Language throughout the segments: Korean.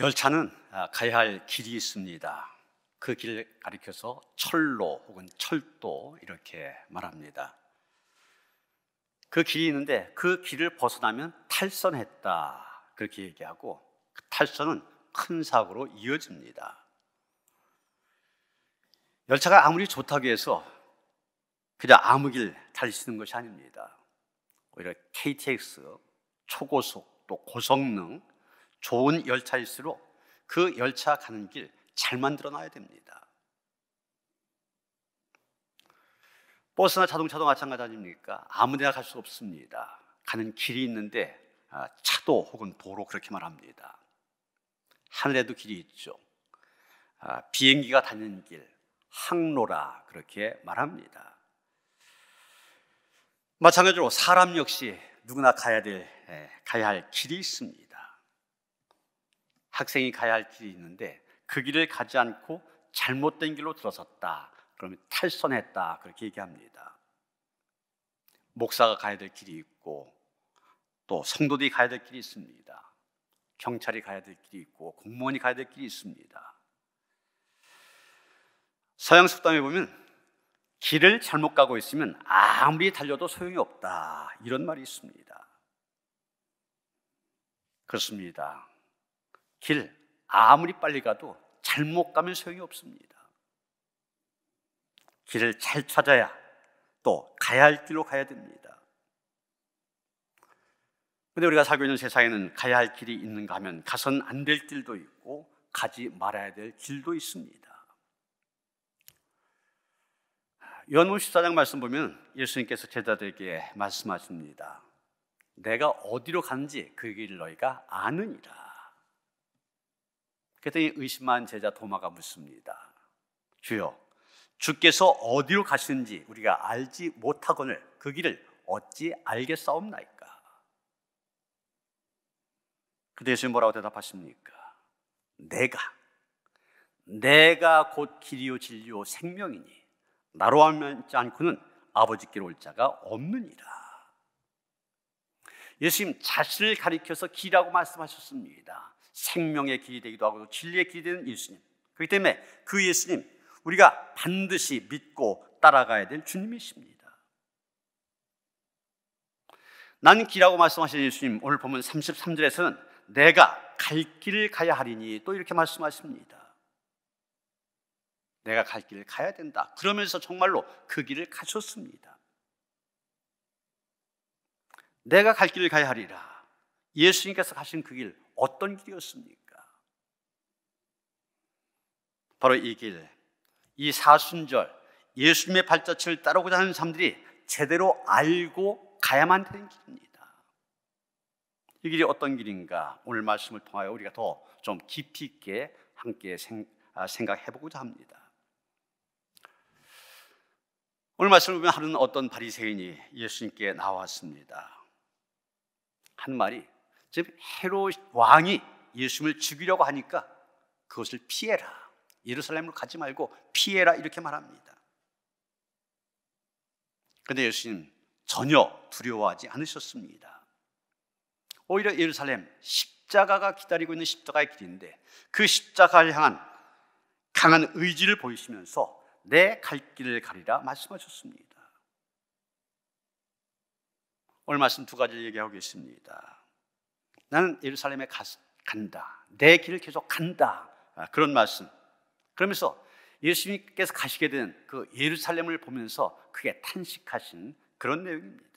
열차는 아, 가야 할 길이 있습니다. 그 길을 가리켜서 철로 혹은 철도 이렇게 말합니다. 그 길이 있는데 그 길을 벗어나면 탈선했다. 그렇게 얘기하고 그 탈선은 큰 사고로 이어집니다. 열차가 아무리 좋다고 해서 그저 아무 길 달리시는 것이 아닙니다. 오히려 KTX, 초고속, 또 고성능, 좋은 열차일수록 그 열차 가는 길 잘 만들어 놔야 됩니다. 버스나 자동차도 마찬가지 아닙니까? 아무 데나 갈 수 없습니다. 가는 길이 있는데 아, 차도 혹은 도로 그렇게 말합니다. 하늘에도 길이 있죠. 아, 비행기가 다니는 길, 항로라 그렇게 말합니다. 마찬가지로 사람 역시 누구나 가야 될, 예, 가야 할 길이 있습니다. 학생이 가야 할 길이 있는데 그 길을 가지 않고 잘못된 길로 들어섰다. 그러면 탈선했다. 그렇게 얘기합니다. 목사가 가야 될 길이 있고 또 성도들이 가야 될 길이 있습니다. 경찰이 가야 될 길이 있고 공무원이 가야 될 길이 있습니다. 서양 속담에 보면 길을 잘못 가고 있으면 아무리 달려도 소용이 없다. 이런 말이 있습니다. 그렇습니다. 길 아무리 빨리 가도 잘못 가면 소용이 없습니다. 길을 잘 찾아야 또 가야 할 길로 가야 됩니다. 근데 우리가 살고 있는 세상에는 가야 할 길이 있는가 하면 가선 안 될 길도 있고 가지 말아야 될 길도 있습니다. 연문 14장 말씀 보면 예수님께서 제자들에게 말씀하십니다. 내가 어디로 가는지 그 길을 너희가 아느니라. 그랬더니 의심한 제자 도마가 묻습니다. 주여, 주께서 어디로 가시는지 우리가 알지 못하거늘 그 길을 어찌 알겠사옵나이까? 그때 예 뭐라고 대답하십니까? 내가, 내가 곧 길이요 진리요 생명이니 나로 하지 않고는 아버지께로 올 자가 없느니라. 예수님 자신을 가리켜서 길이라고 말씀하셨습니다. 생명의 길이 되기도 하고 진리의 길이 되는 예수님. 그렇기 때문에 그 예수님 우리가 반드시 믿고 따라가야 될 주님이십니다. 난 길이라고 말씀하신 예수님 오늘 보면 33절에서는 내가 갈 길을 가야 하리니 또 이렇게 말씀하십니다. 내가 갈 길을 가야 된다. 그러면서 정말로 그 길을 가셨습니다. 내가 갈 길을 가야 하리라. 예수님께서 가신 그길 어떤 길이었습니까? 바로 이 길, 이 사순절, 예수님의 발자취를 따르고자 하는 사람들이 제대로 알고 가야만 되는 길입니다. 이 길이 어떤 길인가? 오늘 말씀을 통하여 우리가 더 좀 깊이 있게 함께 생, 아, 각해보고자 합니다. 오늘 말씀을 보면 하루는 어떤 바리새인이 예수님께 나왔습니다. 한 말이 즉 헤롯 왕이 예수님을 죽이려고 하니까 그것을 피해라. 예루살렘으로 가지 말고 피해라 이렇게 말합니다. 근데 예수님 전혀 두려워하지 않으셨습니다. 오히려 예루살렘 십자가가 기다리고 있는 십자가의 길인데 그 십자가를 향한 강한 의지를 보이시면서 내 갈 길을 가리라 말씀하셨습니다. 오늘 말씀 두 가지를 얘기하고 계십니다. 나는 예루살렘에 가, 간다. 내 길을 계속 간다. 아, 그런 말씀. 그러면서 예수님께서 가시게 된 그 예루살렘을 보면서 크게 탄식하신 그런 내용입니다.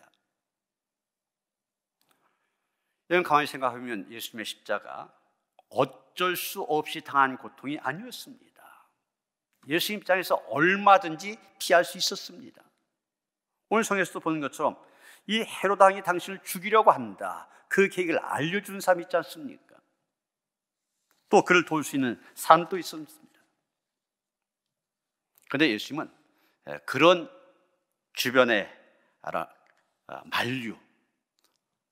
여러분 가만히 생각하면 예수님의 십자가 어쩔 수 없이 당한 고통이 아니었습니다. 예수님 입장에서 얼마든지 피할 수 있었습니다. 오늘 성에서도 보는 것처럼 이 헤로당이 당신을 죽이려고 한다. 그 계획을 알려준 사람 이 있지 않습니까? 또 그를 도울 수 있는 산도 있었습니다. 그런데 예수님은 예, 그런 주변의 아, 만류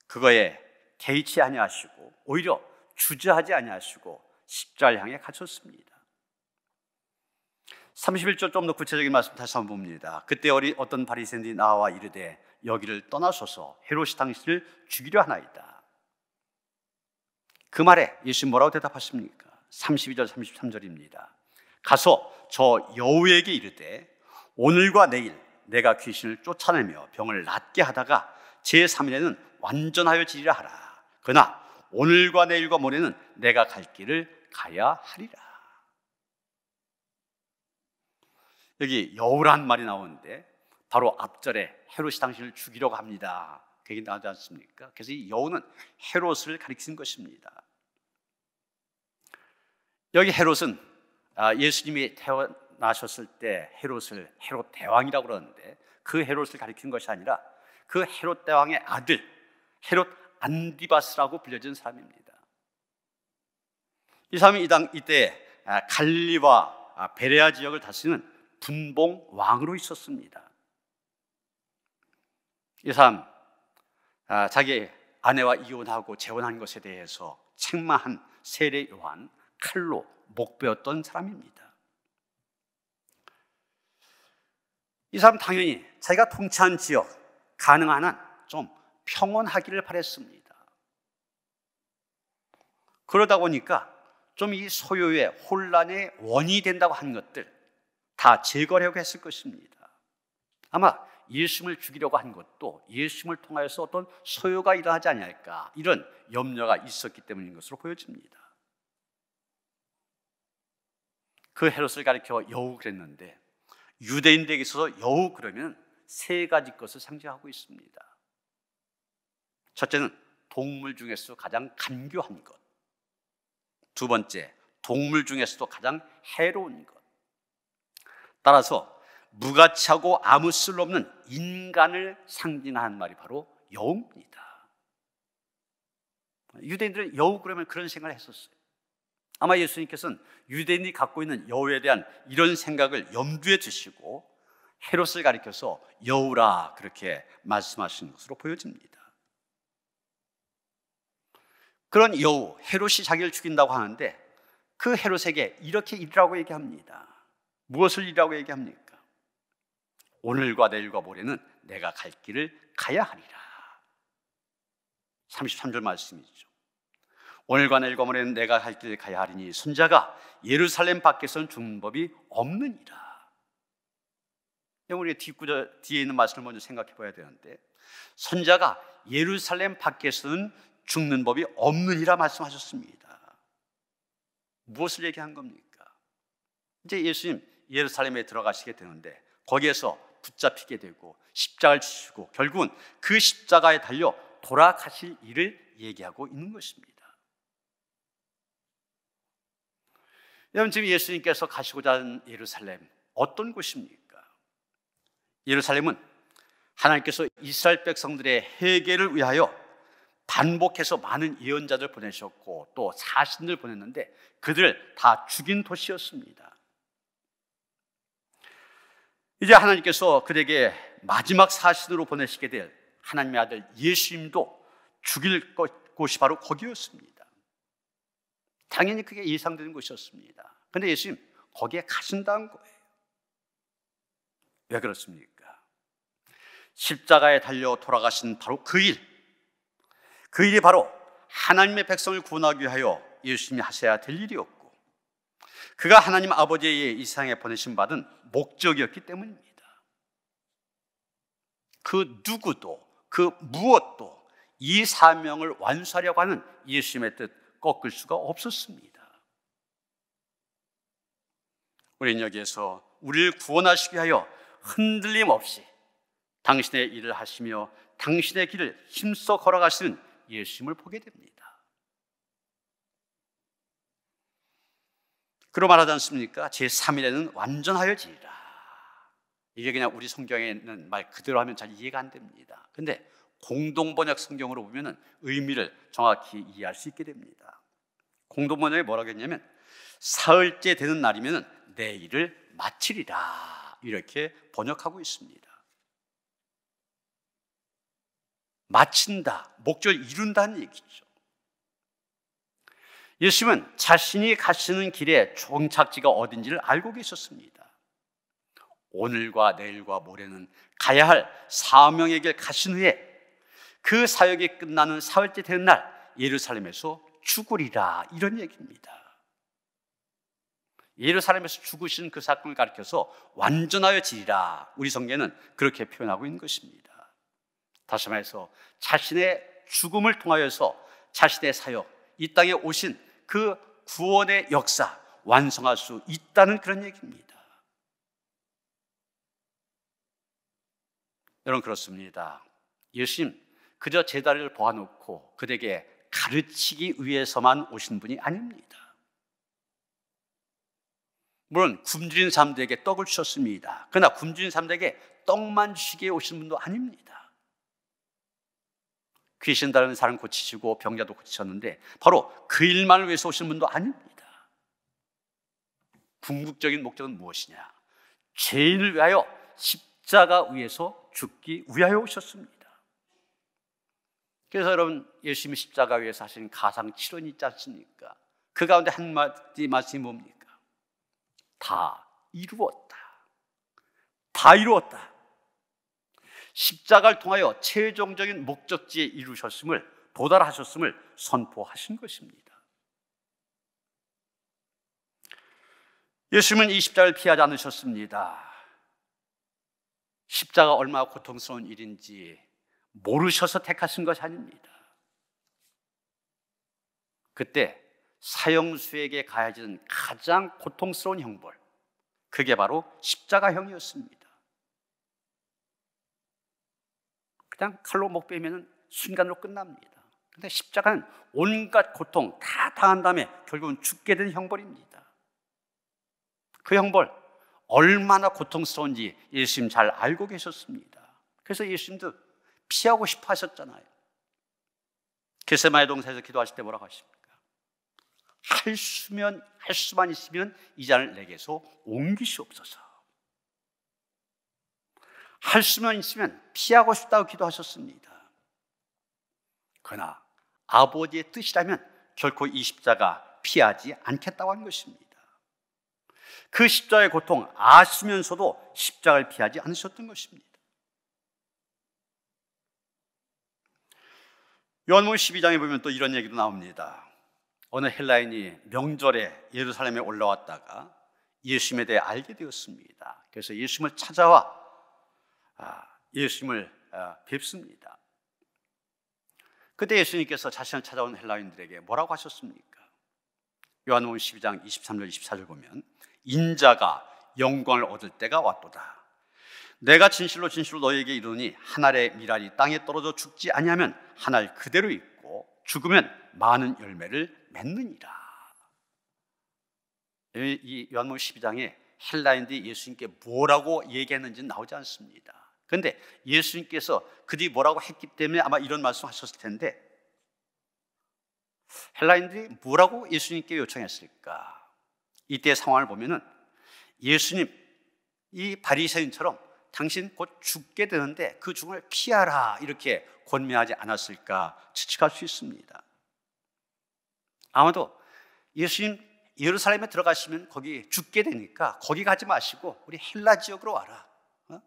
그거에 개의치 아니하시고 오히려 주저하지 아니하시고 십자를 향해 갇혔습니다. 31절 좀 더 구체적인 말씀 다시 한번 봅니다. 그때 어떤 바리새인이 나와 이르되 여기를 떠나소서 헤롯이 당신을 죽이려 하나이다. 그 말에 예수님 뭐라고 대답하십니까? 32절 33절입니다. 가서 저 여우에게 이르되 오늘과 내일 내가 귀신을 쫓아내며 병을 낫게 하다가 제3일에는 완전하여 지리라 하라. 그러나 오늘과 내일과 모레는 내가 갈 길을 가야 하리라. 여기 여우란 말이 나오는데 바로 앞절에 헤롯이 당신을 죽이려고 합니다. 그게 나오지 않습니까? 그래서 이 여우는 헤롯을 가리키는 것입니다. 여기 헤롯은 아, 예수님이 태어나셨을 때 헤롯을 헤롯 대왕이라고 그러는데 그 헤롯을 가리킨 것이 아니라 그 헤롯 대왕의 아들 헤롯 안디바스라고 불려진 사람입니다. 이 사람이 이당 이때 아, 갈리와 아, 베레아 지역을 다스리는 분봉 왕으로 있었습니다. 이 사람 자기 아내와 이혼하고 재혼한 것에 대해서 책망한 세례 요한 칼로 목베었던 사람입니다. 이 사람 당연히 자기가 통치한 지역 가능한 한좀 평온하기를 바랬습니다. 그러다 보니까 좀 이 소요의 혼란의 원이 된다고 한 것들 다 제거하려고 했을 것입니다. 아마 예수님을 죽이려고 한 것도 예수님을 통하여서 어떤 소요가 일어나지 않을까 이런 염려가 있었기 때문인 것으로 보여집니다. 그 헤롯을 가리켜 여우 그랬는데 유대인들에게 있어서 여우 그러면 세 가지 것을 상징하고 있습니다. 첫째는 동물 중에서 가장 간교한 것. 두 번째, 동물 중에서도 가장 해로운 것. 따라서 무가치하고 아무 쓸없는 인간을 상징하는 말이 바로 여우입니다. 유대인들은 여우 그러면 그런 생각을 했었어요. 아마 예수님께서는 유대인이 갖고 있는 여우에 대한 이런 생각을 염두에 두시고 헤롯을 가리켜서 여우라 그렇게 말씀하시는 것으로 보여집니다. 그런 여우, 헤롯이 자기를 죽인다고 하는데 그 헤롯에게 이렇게 일이라고 얘기합니다. 무엇을 일이라고 얘기합니까? 오늘과 내일과 모레는 내가 갈 길을 가야 하리라. 33절 말씀이죠. 오늘과 내일과 모레는 내가 갈길 가야 하리니 순자가 예루살렘 밖에선 죽는 법이 없느니라. 우리 뒷구절 뒤에 있는 말씀을 먼저 생각해 봐야 되는데 선자가 예루살렘 밖에서는 죽는 법이 없느니라 말씀하셨습니다. 무엇을 얘기한 겁니까? 이제 예수님 예루살렘에 들어가시게 되는데 거기에서 붙잡히게 되고 십자가를 치시고 결국은 그 십자가에 달려 돌아가실 일을 얘기하고 있는 것입니다. 여러분 지금 예수님께서 가시고자 하는 예루살렘 어떤 곳입니까? 예루살렘은 하나님께서 이스라엘 백성들의 회개를 위하여 반복해서 많은 예언자들 보내셨고 또 사신들 보냈는데 그들을 다 죽인 도시였습니다. 이제 하나님께서 그에게 마지막 사신으로 보내시게 될 하나님의 아들 예수님도 죽일 곳이 바로 거기였습니다. 당연히 그게 예상되는 것이었습니다. 근데 예수님 거기에 가신다는 거예요. 왜 그렇습니까? 십자가에 달려 돌아가신 바로 그 일. 그 일이 바로 하나님의 백성을 구원하기 위하여 예수님이 하셔야 될 일이었고 그가 하나님 아버지의 이상에 보내신 받은 목적이었기 때문입니다. 그 누구도 그 무엇도 이 사명을 완수하려고 하는 예수님의 뜻 꺾을 수가 없었습니다. 우리는 여기에서 우리를 구원하시기 하여 흔들림 없이 당신의 일을 하시며 당신의 길을 힘써 걸어가시는 예수님을 보게 됩니다. 그로 말하지 않습니까? 제3일에는 완전하여지라 이게 그냥 우리 성경에 있는 말 그대로 하면 잘 이해가 안 됩니다. 근데 공동 번역 성경으로 보면 의미를 정확히 이해할 수 있게 됩니다. 공동 번역에 뭐라고 했냐면 사흘째 되는 날이면내 일을 마치리라 이렇게 번역하고 있습니다. 마친다, 목적을 이룬다는 얘기죠. 예수님은 자신이 가시는 길에 종착지가 어딘지를 알고 계셨습니다. 오늘과 내일과 모레는 가야 할 사명의 길 가신 후에 그 사역이 끝나는 사흘째 되는 날 예루살렘에서 죽으리라 이런 얘기입니다. 예루살렘에서 죽으신 그 사건을 가리켜서 완전하여 지리라 우리 성경에는 그렇게 표현하고 있는 것입니다. 다시 말해서 자신의 죽음을 통하여서 자신의 사역 이 땅에 오신 그 구원의 역사 완성할 수 있다는 그런 얘기입니다. 여러분 그렇습니다. 예수님 그저 제자를 보아놓고 그에게 가르치기 위해서만 오신 분이 아닙니다. 물론 굶주린 사람들에게 떡을 주셨습니다. 그러나 굶주린 사람들에게 떡만 주시기에 오신 분도 아닙니다. 귀신 다른 사람 고치시고 병자도 고치셨는데 바로 그 일만을 위해서 오신 분도 아닙니다. 궁극적인 목적은 무엇이냐? 죄인을 위하여 십자가 위에서 죽기 위하여 오셨습니다. 그래서 여러분 예수님이 십자가 위에서 하신 가상 치론이 있지 않습니까? 그 가운데 한마디 말씀이 뭡니까? 다 이루었다. 다 이루었다. 십자가를 통하여 최종적인 목적지에 이루셨음을 도달하셨음을 선포하신 것입니다. 예수님은 이 십자가를 피하지 않으셨습니다. 십자가 얼마나 고통스러운 일인지 모르셔서 택하신 것이 아닙니다. 그때 사형수에게 가해진 가장 고통스러운 형벌, 그게 바로 십자가형이었습니다. 그냥 칼로 목 빼면 순간으로 끝납니다. 근데 십자가는 온갖 고통 다 당한 다음에 결국은 죽게 된 형벌입니다. 그 형벌, 얼마나 고통스러운지 예수님 잘 알고 계셨습니다. 그래서 예수님도 피하고 싶어 하셨잖아요. 겟세마의 동산에서 기도하실 때 뭐라고 하십니까? 할 수면 할 수만 있으면 이 잔을 내게서 옮기시옵소서. 할 수만 있으면 피하고 싶다고 기도하셨습니다. 그러나 아버지의 뜻이라면 결코 이 십자가 피하지 않겠다고 한 것입니다. 그 십자의 고통 아시면서도 십자가를 피하지 않으셨던 것입니다. 요한복음 12장에 보면 또 이런 얘기도 나옵니다. 어느 헬라인이 명절에 예루살렘에 올라왔다가 예수님에 대해 알게 되었습니다. 그래서 예수님을 찾아와 아, 예수님을 아, 뵙습니다. 그때 예수님께서 자신을 찾아온 헬라인들에게 뭐라고 하셨습니까? 요한복음 12장 23절 24절 보면 인자가 영광을 얻을 때가 왔도다. 내가 진실로 진실로 너에게 이르니 한 알의 미랄이 땅에 떨어져 죽지 아니하면 한 알 그대로 있고 죽으면 많은 열매를 맺느니라. 이 요한복음 12장에 헬라인들이 예수님께 뭐라고 얘기했는지 나오지 않습니다. 그런데 예수님께서 그들이 뭐라고 했기 때문에 아마 이런 말씀하셨을 텐데 헬라인들이 뭐라고 예수님께 요청했을까? 이때 상황을 보면은 예수님 이 바리새인처럼 당신 곧 죽게 되는데 그 죽음을 피하라 이렇게 권면하지 않았을까 추측할 수 있습니다. 아마도 예수님 예루살렘에 들어가시면 거기 죽게 되니까 거기 가지 마시고 우리 헬라 지역으로 와라. 어?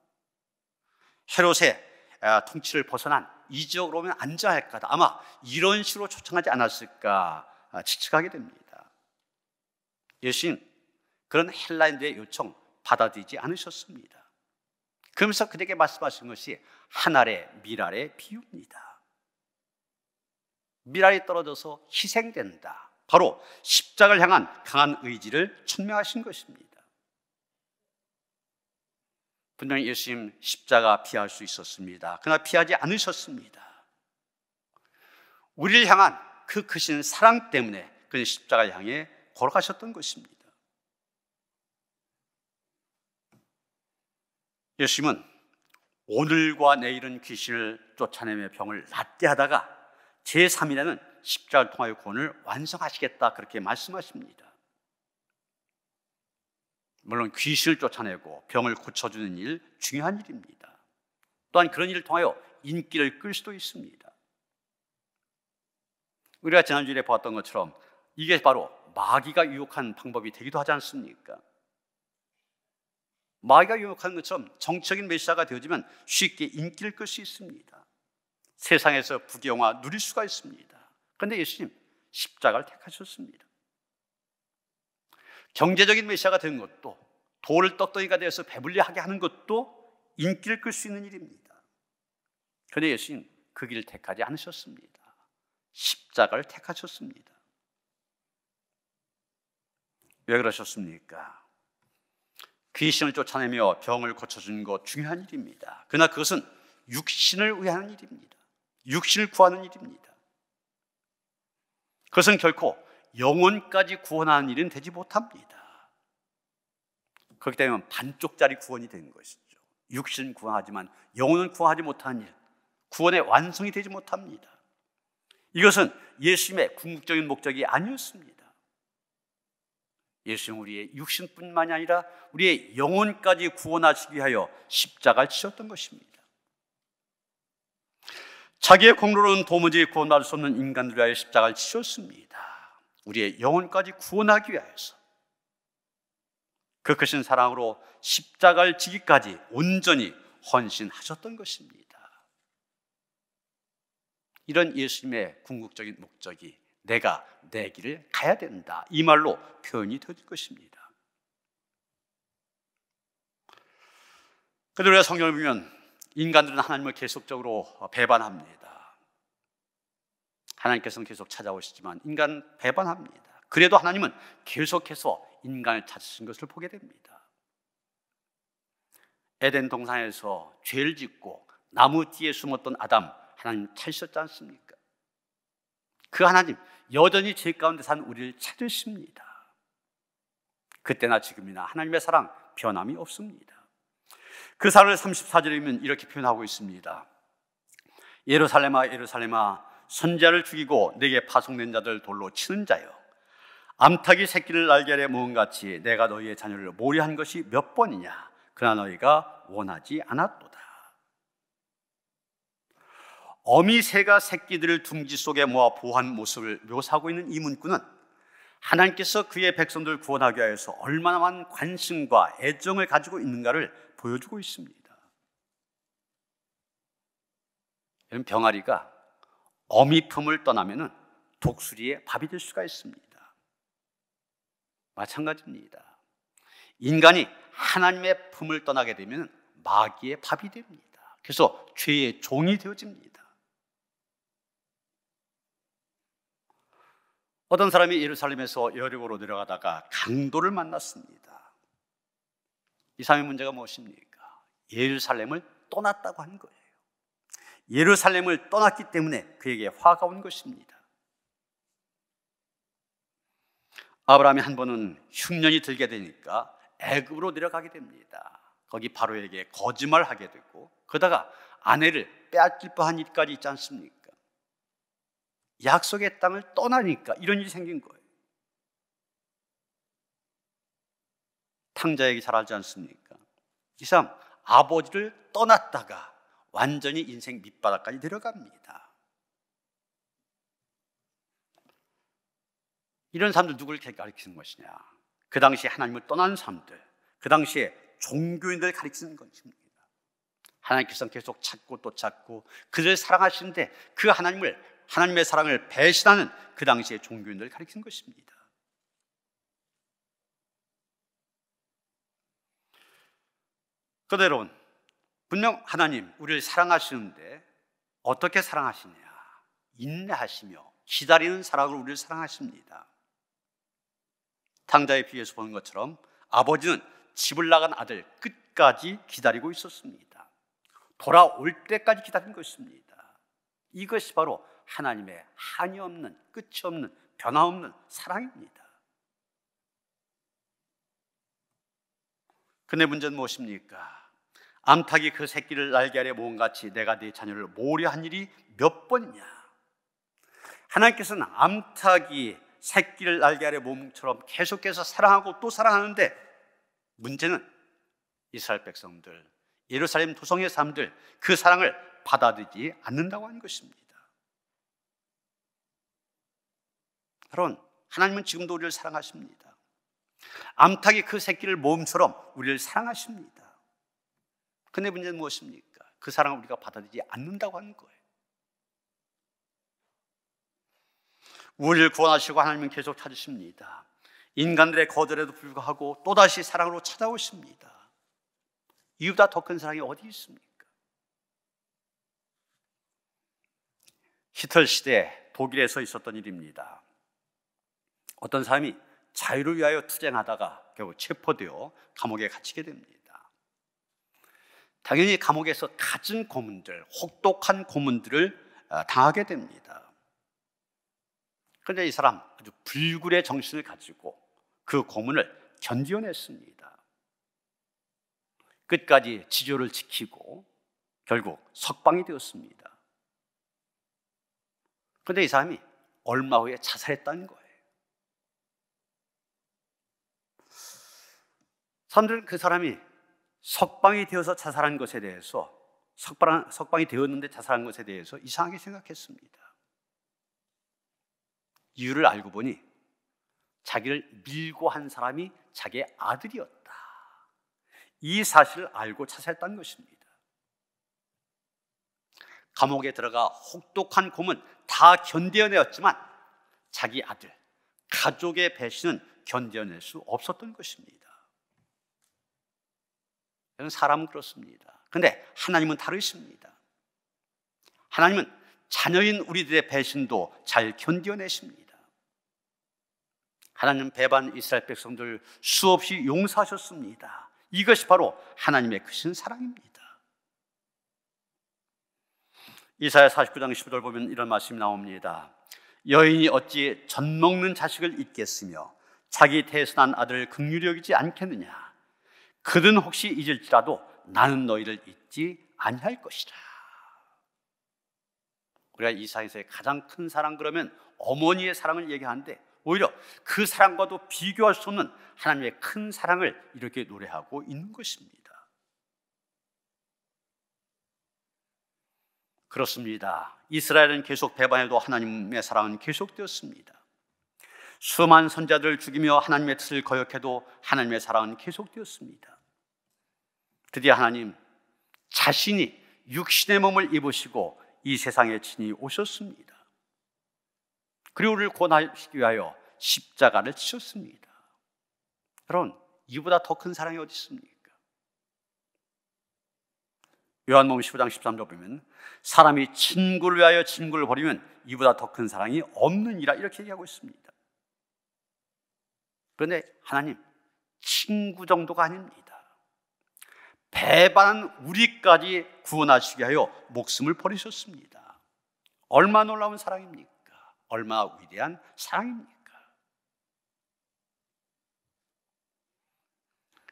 헤롯의 아, 통치를 벗어난 이 지역으로 오면 안전할 까다 아마 이런 식으로 초청하지 않았을까 아, 추측하게 됩니다. 예수님 그런 헬라인들의 요청 받아들이지 않으셨습니다. 그러면서 그에게 들 말씀하신 것이 하늘의 미랄의 비유입니다. 미랄이 떨어져서 희생된다. 바로 십자가를 향한 강한 의지를 천명하신 것입니다. 분명히 예수님 십자가 피할 수 있었습니다. 그러나 피하지 않으셨습니다. 우리를 향한 그 크신 사랑 때문에 그 십자가를 향해 걸어가셨던 것입니다. 예수님은 오늘과 내일은 귀신을 쫓아내며 병을 낫게 하다가 제3일에는 십자를 통하여 구원을 완성하시겠다 그렇게 말씀하십니다. 물론 귀신을 쫓아내고 병을 고쳐주는 일 중요한 일입니다. 또한 그런 일을 통하여 인기를 끌 수도 있습니다. 우리가 지난주에 보던 것처럼 이게 바로 마귀가 유혹한 방법이 되기도 하지 않습니까? 마귀가 유혹하는 것처럼 정적인 메시아가 되어지면 쉽게 인기일 것이 있습니다. 세상에서 부귀영화 누릴 수가 있습니다. 그런데 예수님 십자가를 택하셨습니다. 경제적인 메시아가 되는 것도 돌을 떡덩이가 되어서 배불리하게 하는 것도 인기를 끌 수 있는 일입니다. 그런데 예수님 그 길을 택하지 않으셨습니다. 십자가를 택하셨습니다. 왜 그러셨습니까? 귀신을 쫓아내며 병을 고쳐주는 것 중요한 일입니다. 그러나 그것은 육신을 위한 일입니다. 육신을 구하는 일입니다. 그것은 결코 영혼까지 구원하는 일은 되지 못합니다. 그렇기 때문에 반쪽짜리 구원이 되는 것이죠. 육신 구원하지만 영혼은 구원하지 못하는 일, 구원의 완성이 되지 못합니다. 이것은 예수님의 궁극적인 목적이 아니었습니다. 예수님 우리의 육신뿐만이 아니라 우리의 영혼까지 구원하시기 하여 십자가를 치셨던 것입니다. 자기의 공로로는 도무지 구원받수 없는 인간들 위하여 십자가를 치셨습니다. 우리의 영혼까지 구원하기 위하여서 그 크신 사랑으로 십자가를 지기까지 온전히 헌신하셨던 것입니다. 이런 예수님의 궁극적인 목적이 내가 내 길을 가야 된다. 이 말로 표현이 되어질 것입니다. 그런데 우리가 성경을 보면 인간들은 하나님을 계속적으로 배반합니다. 하나님께서는 계속 찾아오시지만 인간 배반합니다. 그래도 하나님은 계속해서 인간을 찾으신 것을 보게 됩니다. 에덴 동산에서 죄를 짓고 나무 뒤에 숨었던 아담 하나님 찾으셨지 않습니까? 그 하나님 여전히 죄 가운데 산 우리를 찾으십니다. 그때나 지금이나 하나님의 사랑 변함이 없습니다. 그 사랑을 34절이면 이렇게 표현하고 있습니다. 예루살렘아 예루살렘아 선자를 죽이고 내게 파송된 자들 돌로 치는 자여 암탉이 새끼를 날개에 모은 같이 내가 너희의 자녀를 모리한 것이 몇 번이냐 그러나 너희가 원하지 않았도다. 어미 새가 새끼들을 둥지 속에 모아 보호한 모습을 묘사하고 있는 이 문구는 하나님께서 그의 백성들을 구원하기 위해서 얼마나 많은 관심과 애정을 가지고 있는가를 보여주고 있습니다. 병아리가 어미 품을 떠나면 독수리의 밥이 될 수가 있습니다. 마찬가지입니다. 인간이 하나님의 품을 떠나게 되면 마귀의 밥이 됩니다. 그래서 죄의 종이 되어집니다. 어떤 사람이 예루살렘에서 여리고로 내려가다가 강도를 만났습니다. 이사의 문제가 무엇입니까? 예루살렘을 떠났다고 한 거예요. 예루살렘을 떠났기 때문에 그에게 화가 온 것입니다. 아브라함이 한 번은 흉년이 들게 되니까 애굽으로 내려가게 됩니다. 거기 바로에게 거짓말하게 되고 그러다가 아내를 빼앗길 뻔한 일까지 있지 않습니까? 약속의 땅을 떠나니까 이런 일이 생긴 거예요. 탕자 얘기 잘 알지 않습니까? 이 사람 아버지를 떠났다가 완전히 인생 밑바닥까지 내려갑니다. 이런 사람들 누구를 가르치는 것이냐? 그당시 하나님을 떠난 사람들, 그 당시에 종교인들 가르치는 것입니다. 하나님께서 계속 찾고 또 찾고 그들을 사랑하시는데 그 하나님을 하나님의 사랑을 배신하는 그 당시의 종교인들을 가리키는 것입니다. 그대로 분명 하나님 우리를 사랑하시는데 어떻게 사랑하시냐? 인내하시며 기다리는 사랑으로 우리를 사랑하십니다. 탕자의 비유에서 보는 것처럼 아버지는 집을 나간 아들 끝까지 기다리고 있었습니다. 돌아올 때까지 기다린 것입니다. 이것이 바로 하나님의 한이 없는, 끝이 없는, 변화없는 사랑입니다. 근데 문제는 무엇입니까? 암탉이 그 새끼를 날개 아래 모은 같이 내가 네 자녀를 모으려 한 일이 몇 번이냐? 하나님께서는 암탉이 새끼를 날개 아래 몸처럼 계속해서 사랑하고 또 사랑하는데 문제는 이스라엘 백성들 예루살렘 도성의 사람들 그 사랑을 받아들이지 않는다고 하는 것입니다. 여러분, 하나님은 지금도 우리를 사랑하십니다. 암탉이 그 새끼를 몸처럼 우리를 사랑하십니다. 근데 문제는 무엇입니까? 그 사랑을 우리가 받아들이지 않는다고 하는 거예요. 우리를 구원하시고 하나님은 계속 찾으십니다. 인간들의 거절에도 불구하고 또다시 사랑으로 찾아오십니다. 이보다 더 큰 사랑이 어디 있습니까? 히틀 시대 독일에서 있었던 일입니다. 어떤 사람이 자유를 위하여 투쟁하다가 결국 체포되어 감옥에 갇히게 됩니다. 당연히 감옥에서 갖은 고문들, 혹독한 고문들을 어, 당하게 됩니다. 그런데 이 사람 아주 불굴의 정신을 가지고 그 고문을 견디어냈습니다. 끝까지 지조를 지키고 결국 석방이 되었습니다. 그런데 이 사람이 얼마 후에 자살했다는 거예요. 사람들은 그 사람이 석방이 되어서 자살한 것에 대해서 석방, 석방이 되었는데 자살한 것에 대해서 이상하게 생각했습니다. 이유를 알고 보니 자기를 밀고 한 사람이 자기의 아들이었다. 이 사실을 알고 찾았다는 것입니다. 감옥에 들어가 혹독한 고문 다 견뎌내었지만 자기 아들, 가족의 배신은 견뎌낼 수 없었던 것입니다. 사람은 그렇습니다. 근데 하나님은 다르십니다. 하나님은 자녀인 우리들의 배신도 잘 견뎌내십니다. 하나님 배반 이스라엘 백성들 수없이 용서하셨습니다. 이것이 바로 하나님의 크신 사랑입니다. 이사야 49장 15절 보면 이런 말씀이 나옵니다. 여인이 어찌 젖먹는 자식을 잊겠으며 자기 태에난 아들을 긍휼히 여기지 않겠느냐 그든 혹시 잊을지라도 나는 너희를 잊지 아니할 것이라 우리가 이사에서의 가장 큰 사랑 그러면 어머니의 사랑을 얘기하는데 오히려 그 사랑과도 비교할 수 없는 하나님의 큰 사랑을 이렇게 노래하고 있는 것입니다. 그렇습니다. 이스라엘은 계속 배반해도 하나님의 사랑은 계속되었습니다. 수많은 선자들을 죽이며 하나님의 뜻을 거역해도 하나님의 사랑은 계속되었습니다. 드디어 하나님 자신이 육신의 몸을 입으시고 이 세상에 친히 오셨습니다. 그리고 우리를 구원하시기 위하여 십자가를 치셨습니다. 여러분, 이보다 더 큰 사랑이 어디 있습니까? 요한복음 15장 13절 보면 사람이 친구를 위하여 친구를 버리면 이보다 더 큰 사랑이 없느니라 이렇게 얘기하고 있습니다. 그런데 하나님 친구 정도가 아닙니다. 배반 우리까지 구원하시기 하여 목숨을 버리셨습니다. 얼마 놀라운 사랑입니까? 얼마나 위대한 사랑입니까?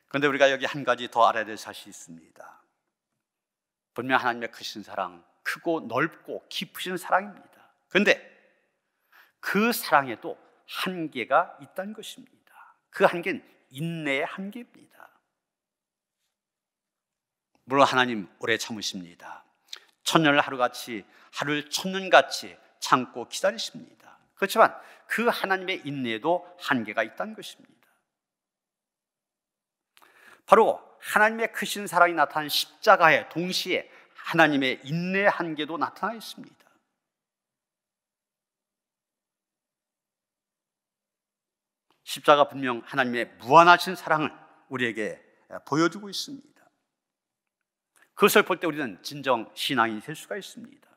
그런데 우리가 여기 한 가지 더 알아야 될 사실이 있습니다. 분명 하나님의 크신 사랑, 크고 넓고 깊으신 사랑입니다. 그런데 그 사랑에도 한계가 있다는 것입니다. 그 한계는 인내의 한계입니다. 물론 하나님 오래 참으십니다. 천년을 하루같이, 하루를 천년같이 참고 기다리십니다. 그렇지만 그 하나님의 인내도 에 한계가 있다는 것입니다. 바로 하나님의 크신 사랑이 나타난 십자가에 동시에 하나님의 인내 한계도 나타나 있습니다. 십자가 분명 하나님의 무한하신 사랑을 우리에게 보여주고 있습니다. 그것을 볼 때 우리는 진정 신앙이 될 수가 있습니다.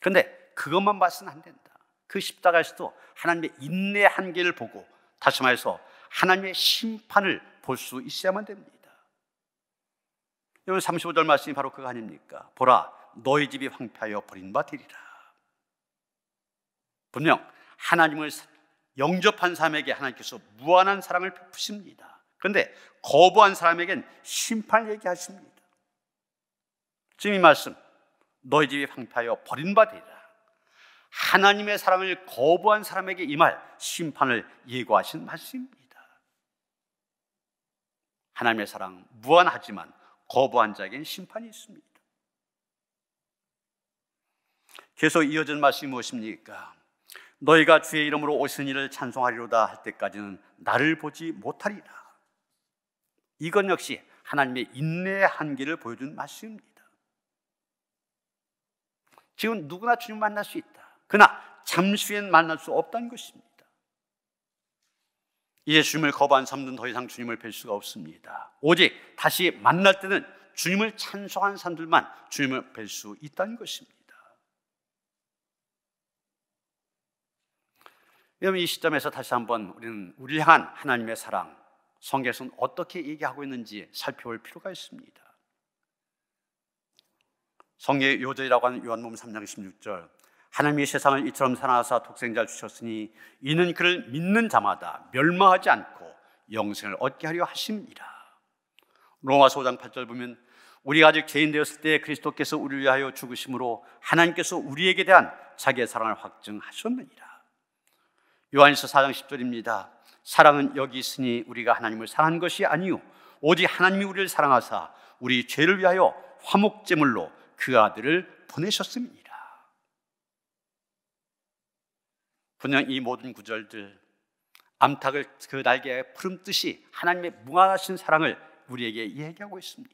그런데 그것만 봐서는 안 된다. 그 십자가에서도 하나님의 인내 한계를 보고 다시 말해서 하나님의 심판을 볼 수 있어야만 됩니다. 여러분 35절 말씀이 바로 그거 아닙니까? 보라 너희 집이 황폐하여 버린 바 되리라. 분명 하나님을 영접한 사람에게 하나님께서 무한한 사랑을 베푸십니다. 그런데 거부한 사람에겐 심판을 얘기하십니다. 지금 이 말씀 너희 집이 황폐하여 버린 바 되리라. 하나님의 사람을 거부한 사람에게 이 말 심판을 예고하신 말씀입니다. 하나님의 사랑 무한하지만 거부한 자에겐 심판이 있습니다. 계속 이어진 말씀이 무엇입니까? 너희가 주의 이름으로 오신 이를 찬송하리로다 할 때까지는 나를 보지 못하리라. 이건 역시 하나님의 인내의 한계를 보여준 말씀입니다. 지금 누구나 주님 만날 수 있다. 그러나 잠시 엔 만날 수 없다는 것입니다. 이제 주님을 거부한 삶은 더 이상 주님을 뵐 수가 없습니다. 오직 다시 만날 때는 주님을 찬송한 사람들만 주님을 뵐 수 있다는 것입니다. 여러분 이 시점에서 다시 한번 우리는 우리 향한 하나님의 사랑, 성경에서는 어떻게 얘기하고 있는지 살펴볼 필요가 있습니다. 성의 요절이라고 하는 요한복 3장 16절 하나님이 세상을 이처럼 사랑하사 독생자를 주셨으니 이는 그를 믿는 자마다 멸망하지 않고 영생을 얻게 하려 하십이라 로마서 5장 8절 보면 우리가 아직 죄인 되었을 때 그리스도께서 우리를 위하여 죽으심으로 하나님께서 우리에게 대한 자기의 사랑을 확증하셨느니라. 요한서 4장 10절입니다. 사랑은 여기 있으니 우리가 하나님을 사랑한 것이 아니요 오직 하나님이 우리를 사랑하사 우리 죄를 위하여 화목제물로 그 아들을 보내셨습니다. 분명 이 모든 구절들 암탉을 그 날개에 푸름뜻이 하나님의 무한하신 사랑을 우리에게 얘기하고 있습니다.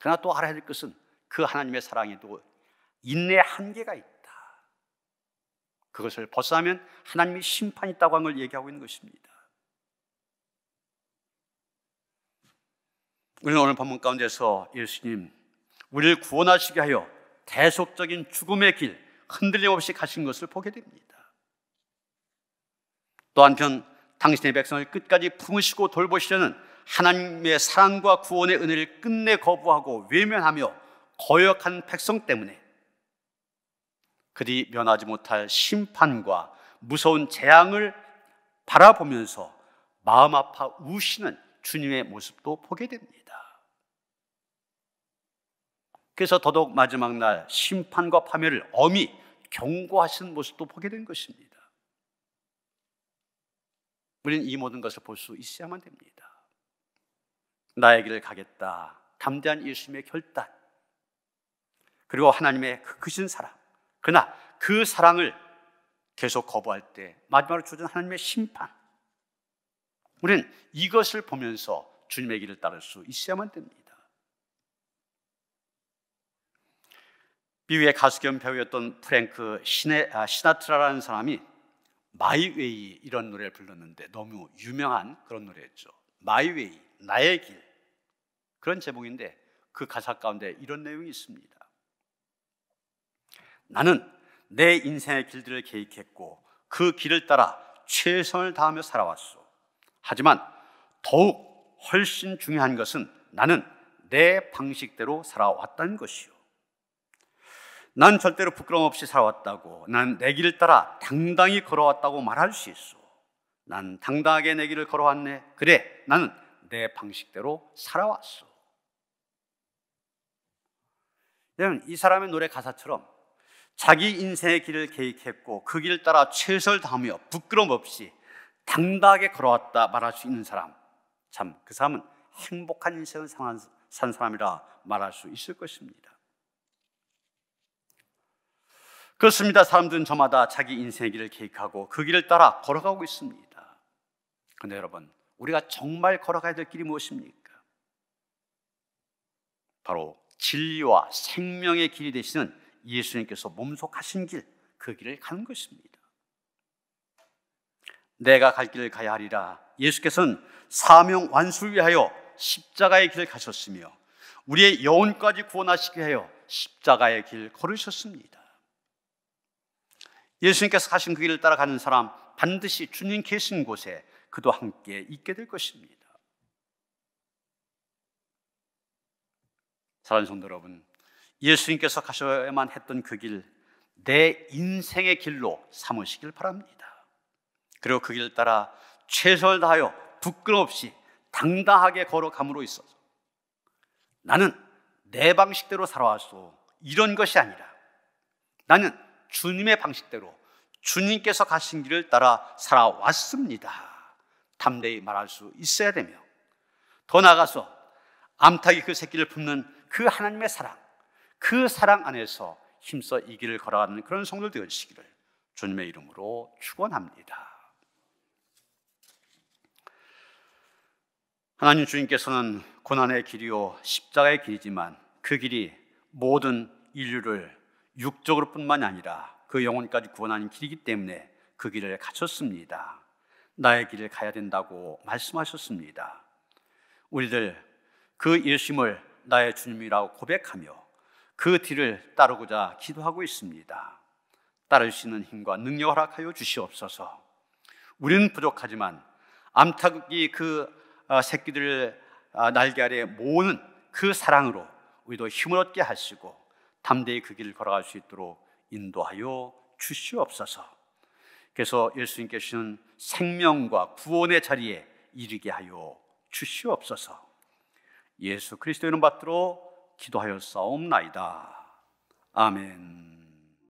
그러나 또 알아야 될 것은 그 하나님의 사랑에도 인내 한계가 있다. 그것을 벗어나면 하나님의 심판이 있다고 한걸 얘기하고 있는 것입니다. 우리는 오늘 본문 가운데서 예수님, 우리를 구원하시게 하여 대속적인 죽음의 길, 흔들림 없이 가신 것을 보게 됩니다. 또 한편 당신의 백성을 끝까지 품으시고 돌보시려는 하나님의 사랑과 구원의 은혜를 끝내 거부하고 외면하며 거역한 백성 때문에 그리이 면하지 못할 심판과 무서운 재앙을 바라보면서 마음 아파 우시는 주님의 모습도 보게 됩니다. 그래서 더더욱 마지막 날 심판과 파멸을 엄히 경고하시는 모습도 보게 된 것입니다. 우리는 이 모든 것을 볼 수 있어야만 됩니다. 나의 길을 가겠다. 담대한 일심의 결단. 그리고 하나님의 그 크신 사랑. 그러나 그 사랑을 계속 거부할 때 마지막으로 주어진 하나님의 심판. 우리는 이것을 보면서 주님의 길을 따를 수 있어야만 됩니다. 미국의 가수 겸 배우였던 프랭크 시네, 아, 시나트라라는 사람이 마이웨이 이런 노래를 불렀는데 너무 유명한 그런 노래였죠. 마이웨이 나의 길 그런 제목인데 그 가사 가운데 이런 내용이 있습니다. 나는 내 인생의 길들을 계획했고 그 길을 따라 최선을 다하며 살아왔소. 하지만 더욱 훨씬 중요한 것은 나는 내 방식대로 살아왔다는 것이요. 난 절대로 부끄럼 없이 살아왔다고, 난 내 길을 따라 당당히 걸어왔다고 말할 수 있어. 난 당당하게 내 길을 걸어왔네. 그래, 나는 내 방식대로 살아왔어. 여러이 사람의 노래 가사처럼 자기 인생의 길을 계획했고 그 길을 따라 최선을 다하며 부끄럼 없이 당당하게 걸어왔다 말할 수 있는 사람. 참, 그 사람은 행복한 인생을 산 사람이라 말할 수 있을 것입니다. 그렇습니다. 사람들은 저마다 자기 인생의 길을 계획하고 그 길을 따라 걸어가고 있습니다. 근데 여러분, 우리가 정말 걸어가야 될 길이 무엇입니까? 바로 진리와 생명의 길이 되시는 예수님께서 몸속하신 길, 그 길을 가는 것입니다. 내가 갈 길을 가야 하리라. 예수께서는 사명 완수를 위하여 십자가의 길을 가셨으며 우리의 영혼까지 구원하시기 하여 십자가의 길 걸으셨습니다. 예수님께서 가신 그 길을 따라가는 사람 반드시 주님 계신 곳에 그도 함께 있게 될 것입니다. 사랑하는 성도 여러분, 예수님께서 가셔야만 했던 그 길, 내 인생의 길로 삼으시길 바랍니다. 그리고 그길 따라 최선을 다하여 부끄럼없이 당당하게 걸어감으로 있어서 나는 내 방식대로 살아왔소. 이런 것이 아니라 나는 주님의 방식대로 주님께서 가신 길을 따라 살아왔습니다. 담대히 말할 수 있어야 되며 더 나아가서 암탉이 그 새끼를 품는 그 하나님의 사랑, 그 사랑 안에서 힘써 이 길을 걸어가는 그런 성들 되시기를 주님의 이름으로 축원합니다. 하나님 주님께서는 고난의 길이요 십자가의 길이지만 그 길이 모든 인류를 육적으로 뿐만 이 아니라 그 영혼까지 구원하는 길이기 때문에 그 길을 가셨습니다. 나의 길을 가야 된다고 말씀하셨습니다. 우리들 그 예수님을 나의 주님이라고 고백하며 그 뒤를 따르고자 기도하고 있습니다. 따를 수 있는 힘과 능력 허락하여 주시옵소서. 우리는 부족하지만 암탉이 그 아, 새끼들을 아, 날개 아래 모으는 그 사랑으로 우리도 힘을 얻게 하시고 담대히 그 길을 걸어갈 수 있도록 인도하여 주시옵소서. 그래서 예수님께서는 생명과 구원의 자리에 이르게 하여 주시옵소서. 예수 그리스도 이름 받들어 기도하여 싸움나이다. 아멘.